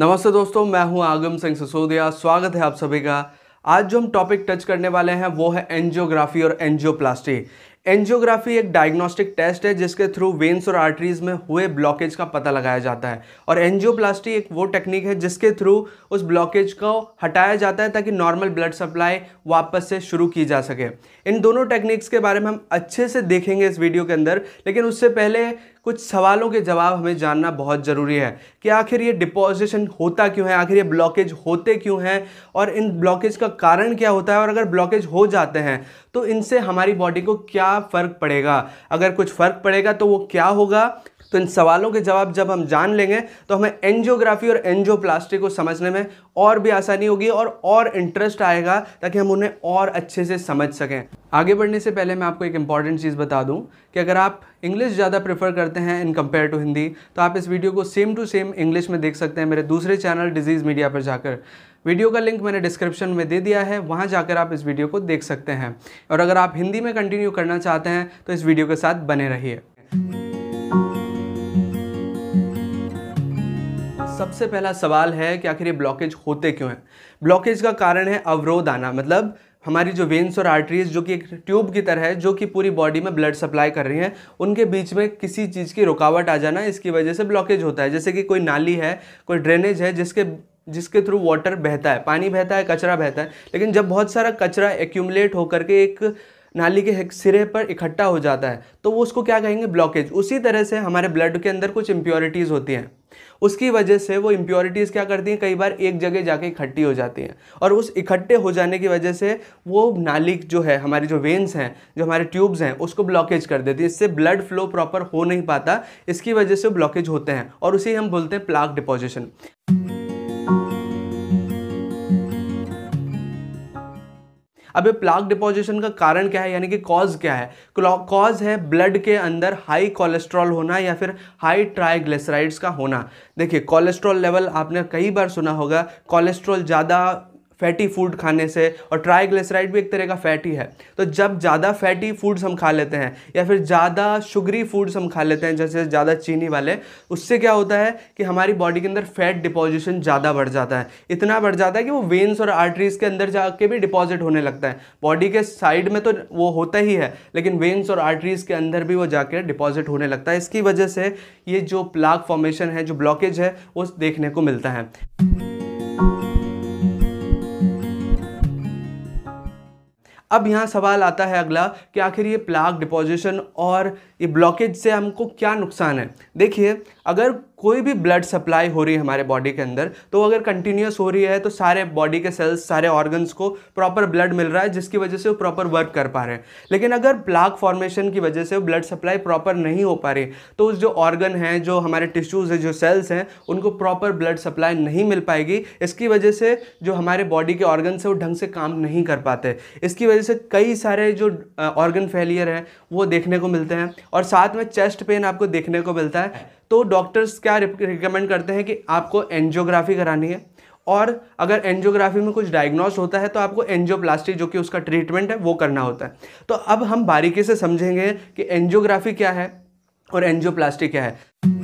नमस्ते दोस्तों मैं हूं आगम सिंह सिसोदिया स्वागत है आप सभी का आज जो हम टॉपिक टच करने वाले हैं वो है एंजियोग्राफी और एंजियोप्लास्टी एंजियोग्राफी एक डायग्नोस्टिक टेस्ट है जिसके थ्रू वेन्स और आर्टरीज में हुए ब्लॉकेज का पता लगाया जाता है और एंजियोप्लास्टी एक वो टेक्निक है जिसके थ्रू उस ब्लॉकेज को हटाया जाता है ताकि नॉर्मल ब्लड सप्लाई वापस से शुरू की जा सके इन दोनों टेक्निक्स के बारे में हम अच्छे से देखेंगे इस वीडियो के अंदर लेकिन उससे पहले कुछ सवालों के जवाब हमें जानना बहुत ज़रूरी है कि आखिर ये डिपोजिशन होता क्यों है आखिर ये ब्लॉकेज होते क्यों हैं और इन ब्लॉकेज का कारण क्या होता है और अगर ब्लॉकेज हो जाते हैं तो इनसे हमारी बॉडी को क्या फ़र्क पड़ेगा अगर कुछ फ़र्क पड़ेगा तो वो क्या होगा तो इन सवालों के जवाब जब हम जान लेंगे तो हमें एनजियोग्राफी और एंजियोप्लास्टी को समझने में और भी आसानी होगी और और इंटरेस्ट आएगा ताकि हम उन्हें और अच्छे से समझ सकें आगे बढ़ने से पहले मैं आपको एक इंपॉर्टेंट चीज़ बता दूं कि अगर आप इंग्लिश ज़्यादा प्रेफर करते हैं इन कंपेयर टू हिंदी तो आप इस वीडियो को सेम टू सेम इंग्लिश में देख सकते हैं मेरे दूसरे चैनल डिजीज़ मीडिया पर जाकर वीडियो का लिंक मैंने डिस्क्रिप्शन में दे दिया है वहाँ जाकर आप इस वीडियो को देख सकते हैं और अगर आप हिंदी में कंटिन्यू करना चाहते हैं तो इस वीडियो के साथ बने रहिए सबसे पहला सवाल है कि आखिर ये ब्लॉकेज होते क्यों हैं ब्लॉकेज का कारण है अवरोध आना मतलब हमारी जो वेंस और आर्टरीज जो कि एक ट्यूब की तरह है जो कि पूरी बॉडी में ब्लड सप्लाई कर रही हैं उनके बीच में किसी चीज़ की रुकावट आ जाना इसकी वजह से ब्लॉकेज होता है जैसे कि कोई नाली है कोई ड्रेनेज है जिसके जिसके थ्रू वाटर बहता है पानी बहता है कचरा बहता है लेकिन जब बहुत सारा कचरा एक्यूमलेट होकर के एक नाली के सिरे पर इकट्ठा हो जाता है तो वो उसको क्या कहेंगे ब्लॉकेज उसी तरह से हमारे ब्लड के अंदर कुछ इम्प्योरिटीज़ होती हैं उसकी वजह से वो इम्प्योरिटीज़ क्या करती हैं कई बार एक जगह जाके इकट्ठी हो जाती हैं और उस इकट्ठे हो जाने की वजह से वो नालिक जो है हमारी जो वेन्स हैं जो हमारे ट्यूब्स हैं उसको ब्लॉकेज कर देती है इससे ब्लड फ्लो प्रॉपर हो नहीं पाता इसकी वजह से ब्लॉकेज होते हैं और उसे हम बोलते हैं प्लाक डिपोजिशन अब ये प्लाक डिपोजिशन का कारण क्या है यानी कि कॉज क्या है कॉज है ब्लड के अंदर हाई कोलेस्ट्रॉल होना या फिर हाई ट्राइग्लिसराइड्स का होना देखिए कोलेस्ट्रॉल लेवल आपने कई बार सुना होगा कोलेस्ट्रॉल ज़्यादा फैटी फूड खाने से और ट्राइग्लिसराइड भी एक तरह का फैटी है तो जब ज़्यादा फैटी फूड्स हम खा लेते हैं या फिर ज़्यादा शुगरी फूड्स हम खा लेते हैं जैसे ज़्यादा चीनी वाले उससे क्या होता है कि हमारी बॉडी के अंदर फैट डिपॉजिशन ज़्यादा बढ़ जाता है इतना बढ़ जाता है कि वो वेन्स और आर्टरीज़ के अंदर जाके भी डिपॉजिट होने लगता है बॉडी के साइड में तो वो होता ही है लेकिन वेन्स और आर्टरीज़ के अंदर भी वो जाके डिपॉजिट होने लगता है इसकी वजह से ये जो प्लाग फॉर्मेशन है जो ब्लॉकेज है वो देखने को मिलता है अब यहाँ सवाल आता है अगला कि आखिर ये प्लाक डिपोजिशन और ये ब्लॉकेज से हमको क्या नुकसान है देखिए अगर कोई भी ब्लड सप्लाई हो रही है हमारे बॉडी के अंदर तो अगर कंटिन्यूस हो रही है तो सारे बॉडी के सेल्स सारे ऑर्गन्स को प्रॉपर ब्लड मिल रहा है जिसकी वजह से वो प्रॉपर वर्क कर पा रहे हैं लेकिन अगर प्लाक फॉर्मेशन की वजह से वो ब्लड सप्लाई प्रॉपर नहीं हो पा रही तो उस जो ऑर्गन हैं जो हमारे टिश्यूज़ हैं जो सेल्स हैं उनको प्रॉपर ब्लड सप्लाई नहीं मिल पाएगी इसकी वजह से जो हमारे बॉडी के ऑर्गन्स हैं वो ढंग से काम नहीं कर पाते इसकी वजह से कई सारे जो ऑर्गन फेलियर हैं वो देखने को मिलते हैं और साथ में चेस्ट पेन आपको देखने को मिलता है तो डॉक्टर्स क्या रिकमेंड करते हैं कि आपको एनजियोग्राफी करानी है और अगर एनजियोग्राफी में कुछ डायग्नोस होता है तो आपको एनजियोप्लास्टी जो कि उसका ट्रीटमेंट है वो करना होता है तो अब हम बारीकी से समझेंगे कि एनजियोग्राफी क्या है और एनजियोप्लास्टी क्या है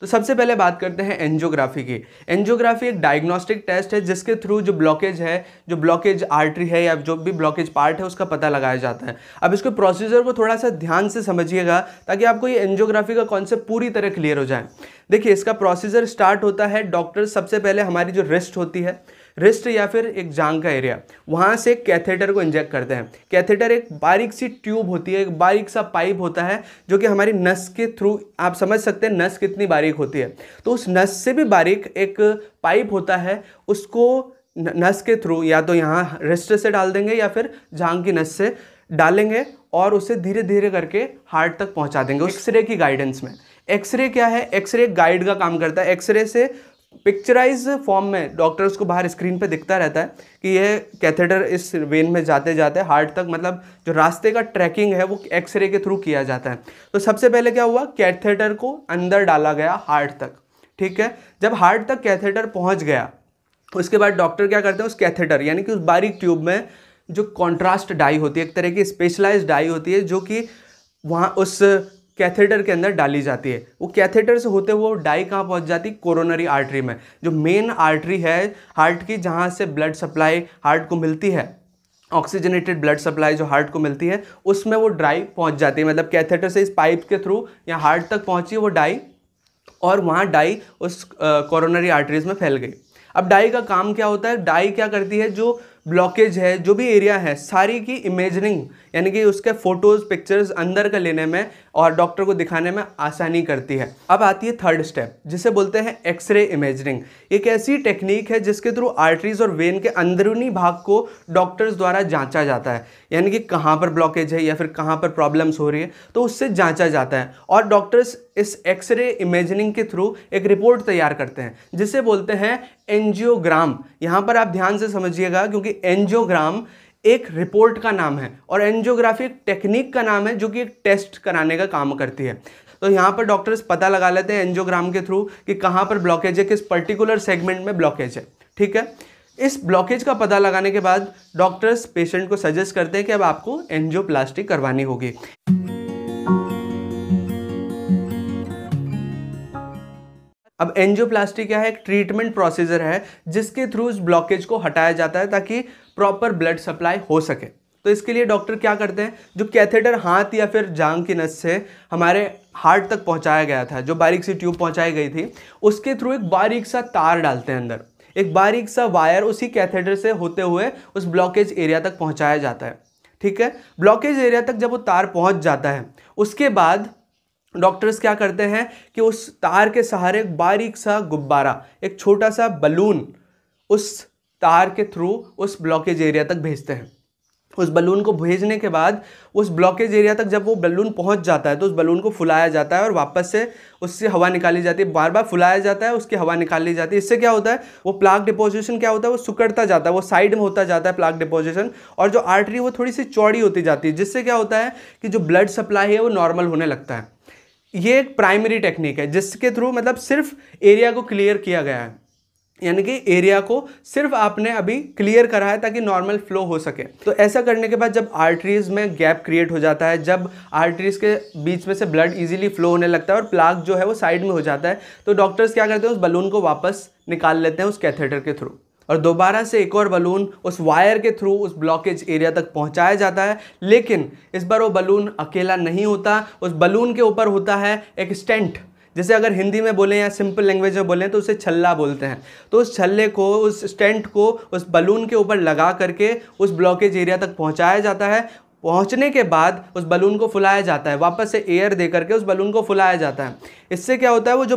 तो सबसे पहले बात करते हैं एंजियोग्राफी की एंजियोग्राफी एक डायग्नोस्टिक टेस्ट है जिसके थ्रू जो ब्लॉकेज है जो ब्लॉकेज आर्टरी है या जो भी ब्लॉकेज पार्ट है उसका पता लगाया जाता है अब इसके प्रोसीजर को थोड़ा सा ध्यान से समझिएगा ताकि आपको ये एंजियोग्राफी का कॉन्सेप्ट पूरी तरह क्लियर हो जाए देखिए इसका प्रोसीजर स्टार्ट होता है डॉक्टर सबसे पहले हमारी जो रिस्ट होती है रिस्ट या फिर एक जांग का एरिया वहाँ से कैथेटर को इंजेक्ट करते हैं कैथेटर एक बारीक सी ट्यूब होती है एक बारीक सा पाइप होता है जो कि हमारी नस के थ्रू आप समझ सकते हैं नस कितनी बारीक होती है तो उस नस से भी बारीक एक पाइप होता है उसको नस के थ्रू या तो यहाँ रिस्ट से डाल देंगे या फिर जांग की नस से डालेंगे और उसे धीरे धीरे करके हार्ट तक पहुँचा देंगे एक्सरे की गाइडेंस में एक्सरे क्या है एक्सरे गाइड का काम करता है एक्सरे से पिक्चराइज फॉर्म में डॉक्टर्स को बाहर स्क्रीन पे दिखता रहता है कि ये कैथेटर इस वेन में जाते जाते हार्ट तक मतलब जो रास्ते का ट्रैकिंग है वो एक्सरे के थ्रू किया जाता है तो सबसे पहले क्या हुआ कैथेटर को अंदर डाला गया हार्ट तक ठीक है जब हार्ट तक कैथेटर पहुँच गया उसके बाद डॉक्टर क्या करते हैं उस कैथेटर यानी कि उस बारीक ट्यूब में जो कॉन्ट्रास्ट डाई होती है एक तरह की स्पेशलाइज डाई होती है जो कि वहाँ उस कैथेटर के अंदर डाली जाती है वो कैथेटर से होते हुए डाई कहाँ पहुँच जाती है कोरोनरी आर्टरी में जो मेन आर्टरी है हार्ट की जहाँ से ब्लड सप्लाई हार्ट को मिलती है ऑक्सीजनेटेड ब्लड सप्लाई जो हार्ट को मिलती है उसमें वो ड्राई पहुंच जाती है मतलब कैथेटर से इस पाइप के थ्रू या हार्ट तक पहुंची वो डाई और वहाँ डाई उस कोरोनरी आर्टरीज में फैल गई अब डाई का काम क्या होता है डाई क्या करती है जो ब्लॉकेज है जो भी एरिया है सारी की इमेजनिंग यानी कि उसके फ़ोटोज़ पिक्चर्स अंदर का लेने में और डॉक्टर को दिखाने में आसानी करती है अब आती है थर्ड स्टेप जिसे बोलते हैं एक्सरे इमेजनिंग एक ऐसी टेक्निक है जिसके थ्रू आर्टरीज और वेन के अंदरूनी भाग को डॉक्टर्स द्वारा जांचा जाता है यानी कि कहाँ पर ब्लॉकेज है या फिर कहाँ पर प्रॉब्लम्स हो रही है तो उससे जाँचा जाता है और डॉक्टर्स इस एक्सरे इमेजनिंग के थ्रू एक रिपोर्ट तैयार करते हैं जिसे बोलते हैं एनजियोग्राम यहाँ पर आप ध्यान से समझिएगा क्योंकि एनजियोग्राम एक रिपोर्ट का नाम है और एंजियोग्राफी एक टेक्निक का नाम है जो कि एक टेस्ट कराने का काम करती है तो यहाँ पर डॉक्टर्स पता लगा लेते हैं एंजियोग्राम के थ्रू कि कहाँ पर ब्लॉकेज है किस पर्टिकुलर सेगमेंट में ब्लॉकेज है ठीक है इस ब्लॉकेज का पता लगाने के बाद डॉक्टर्स पेशेंट को सजेस्ट करते हैं कि अब आपको एनजियो करवानी होगी अब एंजियोप्लास्टी क्या है एक ट्रीटमेंट प्रोसीजर है जिसके थ्रू इस ब्लॉकेज को हटाया जाता है ताकि प्रॉपर ब्लड सप्लाई हो सके तो इसके लिए डॉक्टर क्या करते हैं जो कैथेटर हाथ या फिर जांग की नस से हमारे हार्ट तक पहुंचाया गया था जो बारीक सी ट्यूब पहुंचाई गई थी उसके थ्रू एक बारीक सा तार डालते हैं अंदर एक बारीक सा वायर उसी कैथेटर से होते हुए उस ब्लॉकेज एरिया तक पहुंचाया जाता है ठीक है ब्लॉकेज एरिया तक जब वो तार पहुंच जाता है उसके बाद डॉक्टर्स क्या करते हैं कि उस तार के सहारे एक बारीक सा गुब्बारा एक छोटा सा बलून उस तार के थ्रू उस ब्लॉकेज एरिया तक भेजते हैं उस बलून को भेजने के बाद उस ब्लॉकेज एरिया तक जब वो बलून पहुंच जाता है तो उस बलून को फुलाया जाता है और वापस से उससे हवा निकाली जाती है बार बार फुलाया जाता है उसकी हवा निकाली जाती है इससे क्या होता है वो प्लाक डिपोजिशन क्या होता है वो सुकड़ता जाता है वो साइड में होता जाता है प्लाक डिपोजिशन और जो आर्टरी वो थोड़ी सी चौड़ी होती जाती है जिससे क्या होता है कि जो ब्लड सप्लाई है वो नॉर्मल होने लगता है ये एक प्राइमरी टेक्निक है जिसके थ्रू मतलब सिर्फ एरिया को क्लियर किया गया है यानी कि एरिया को सिर्फ आपने अभी क्लियर करा है ताकि नॉर्मल फ्लो हो सके तो ऐसा करने के बाद जब आर्टरीज में गैप क्रिएट हो जाता है जब आर्टरीज के बीच में से ब्लड इजीली फ्लो होने लगता है और प्लाक जो है वो साइड में हो जाता है तो डॉक्टर्स क्या करते हैं उस बलून को वापस निकाल लेते हैं उस कैथेटर के थ्रू और दोबारा से एक और बलून उस वायर के थ्रू उस ब्लॉकेज एरिया तक पहुंचाया जाता है लेकिन इस बार वो बलून अकेला नहीं होता उस बलून के ऊपर होता है एक स्टेंट जैसे अगर हिंदी में बोलें या सिंपल लैंग्वेज में बोलें तो उसे छल्ला बोलते हैं तो उस छल्ले को उस स्टेंट को उस बलून के ऊपर लगा करके उस ब्लॉकेज एरिया तक पहुँचाया जाता है पहुंचने के बाद उस बलून को फुलाया जाता है वापस से एयर दे करके उस बलून को फुलाया जाता है इससे क्या होता है वो जो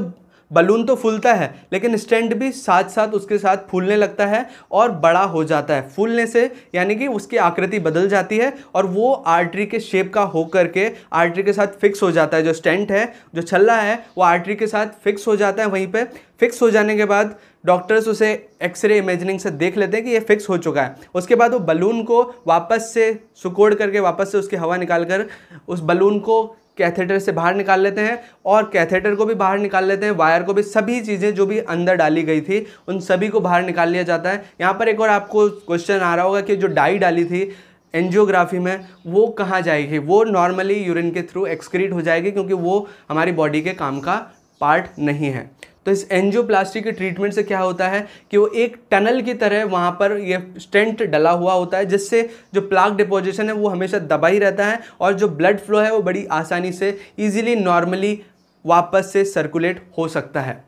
बलून तो फूलता है लेकिन स्टैंड भी साथ साथ उसके साथ फूलने लगता है और बड़ा हो जाता है फूलने से यानी कि उसकी आकृति बदल जाती है और वो आर्टरी के शेप का हो करके आर्टरी के साथ फिक्स हो जाता है जो स्टेंट है जो छल्ला है वो आर्टरी के साथ फिक्स हो जाता है वहीं पर फिक्स हो जाने के बाद डॉक्टर्स उसे एक्सरे इमेजनिंग से देख लेते हैं कि ये फिक्स हो चुका है उसके बाद वो बलून को वापस से सुकोड़ करके वापस से उसकी हवा निकाल कर उस बलून को कैथेटर से बाहर निकाल लेते हैं और कैथेटर को भी बाहर निकाल लेते हैं वायर को भी सभी चीज़ें जो भी अंदर डाली गई थी उन सभी को बाहर निकाल लिया जाता है यहाँ पर एक और आपको क्वेश्चन आ रहा होगा कि जो डाई डाली थी एनजियोग्राफी में वो कहाँ जाएगी वो नॉर्मली यूरिन के थ्रू एक्सक्रीट हो जाएगी क्योंकि वो हमारी बॉडी के काम का पार्ट नहीं है तो इस एंजियोप्लास्टी के ट्रीटमेंट से क्या होता है कि वो एक टनल की तरह वहाँ पर ये स्टेंट डला हुआ होता है जिससे जो प्लाक डिपोजिशन है वो हमेशा दबा ही रहता है और जो ब्लड फ्लो है वो बड़ी आसानी से ईजिली नॉर्मली वापस से सर्कुलेट हो सकता है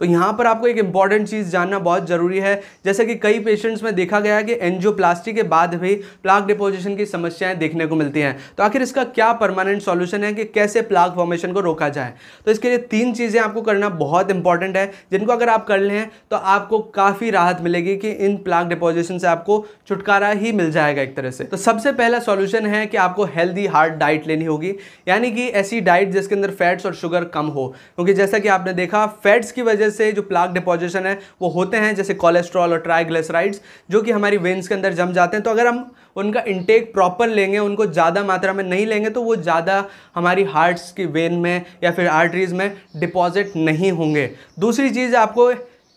तो यहाँ पर आपको एक इंपॉर्टेंट चीज़ जानना बहुत ज़रूरी है जैसे कि कई पेशेंट्स में देखा गया है कि एनजियोप्लास्टी के बाद भी प्लाक डिपोजिशन की समस्याएं देखने को मिलती हैं तो आखिर इसका क्या परमानेंट सॉल्यूशन है कि कैसे प्लाक फॉर्मेशन को रोका जाए तो इसके लिए तीन चीज़ें आपको करना बहुत इंपॉर्टेंट है जिनको अगर आप कर लें तो आपको काफ़ी राहत मिलेगी कि इन प्लाक डिपोजिशन से आपको छुटकारा ही मिल जाएगा एक तरह से तो सबसे पहला सॉल्यूशन है कि आपको हेल्दी हार्ड डाइट लेनी होगी यानी कि ऐसी डाइट जिसके अंदर फैट्स और शुगर कम हो क्योंकि जैसा कि आपने देखा फैट्स की वजह डिजीजेज से जो प्लाक डिपोजिशन है वो होते हैं जैसे कोलेस्ट्रॉल और ट्राइग्लिसराइड्स जो कि हमारी वेंस के अंदर जम जाते हैं तो अगर हम उनका इंटेक प्रॉपर लेंगे उनको ज़्यादा मात्रा में नहीं लेंगे तो वो ज़्यादा हमारी हार्ट्स की वेन में या फिर आर्टरीज़ में डिपॉजिट नहीं होंगे दूसरी चीज़ आपको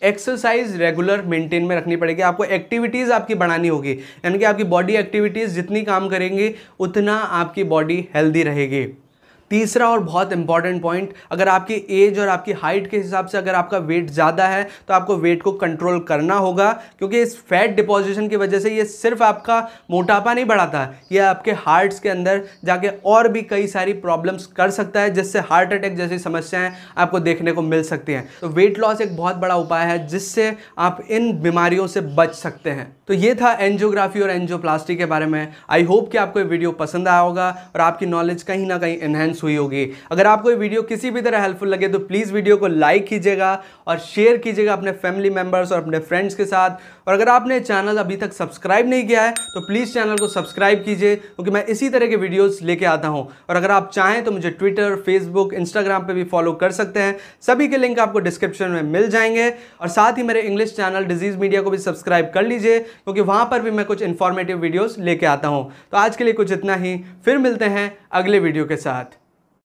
एक्सरसाइज रेगुलर मेंटेन में रखनी पड़ेगी आपको एक्टिविटीज़ आपकी बढ़ानी होगी यानी कि आपकी बॉडी एक्टिविटीज़ जितनी काम करेंगी उतना आपकी बॉडी हेल्दी रहेगी तीसरा और बहुत इंपॉर्टेंट पॉइंट अगर आपकी एज और आपकी हाइट के हिसाब से अगर आपका वेट ज़्यादा है तो आपको वेट को कंट्रोल करना होगा क्योंकि इस फैट डिपोजिशन की वजह से ये सिर्फ आपका मोटापा नहीं बढ़ाता ये आपके हार्ट्स के अंदर जाके और भी कई सारी प्रॉब्लम्स कर सकता है जिससे हार्ट अटैक जैसी समस्याएं आपको देखने को मिल सकती हैं तो वेट लॉस एक बहुत बड़ा उपाय है जिससे आप इन बीमारियों से बच सकते हैं तो ये था एंजियोग्राफी और एंजियोप्लास्टी के बारे में आई होप कि आपको ये वीडियो पसंद आया होगा और आपकी नॉलेज कहीं ना कहीं एनहेंस हुई होगी अगर आपको ये वीडियो किसी भी तरह हेल्पफुल लगे तो प्लीज़ वीडियो को लाइक कीजिएगा और शेयर कीजिएगा अपने फैमिली मेम्बर्स और अपने फ्रेंड्स के साथ और अगर आपने चैनल अभी तक सब्सक्राइब नहीं किया है तो प्लीज़ चैनल को सब्सक्राइब कीजिए क्योंकि मैं इसी तरह के वीडियोस लेके आता हूँ और अगर आप चाहें तो मुझे ट्विटर फेसबुक इंस्टाग्राम पर भी फॉलो कर सकते हैं सभी के लिंक आपको डिस्क्रिप्शन में मिल जाएंगे और साथ ही मेरे इंग्लिश चैनल डिजीज़ मीडिया को भी सब्सक्राइब कर लीजिए क्योंकि वहाँ पर भी मैं कुछ इन्फॉर्मेटिव वीडियोज़ लेके आता हूँ तो आज के लिए कुछ इतना ही फिर मिलते हैं अगले वीडियो के साथ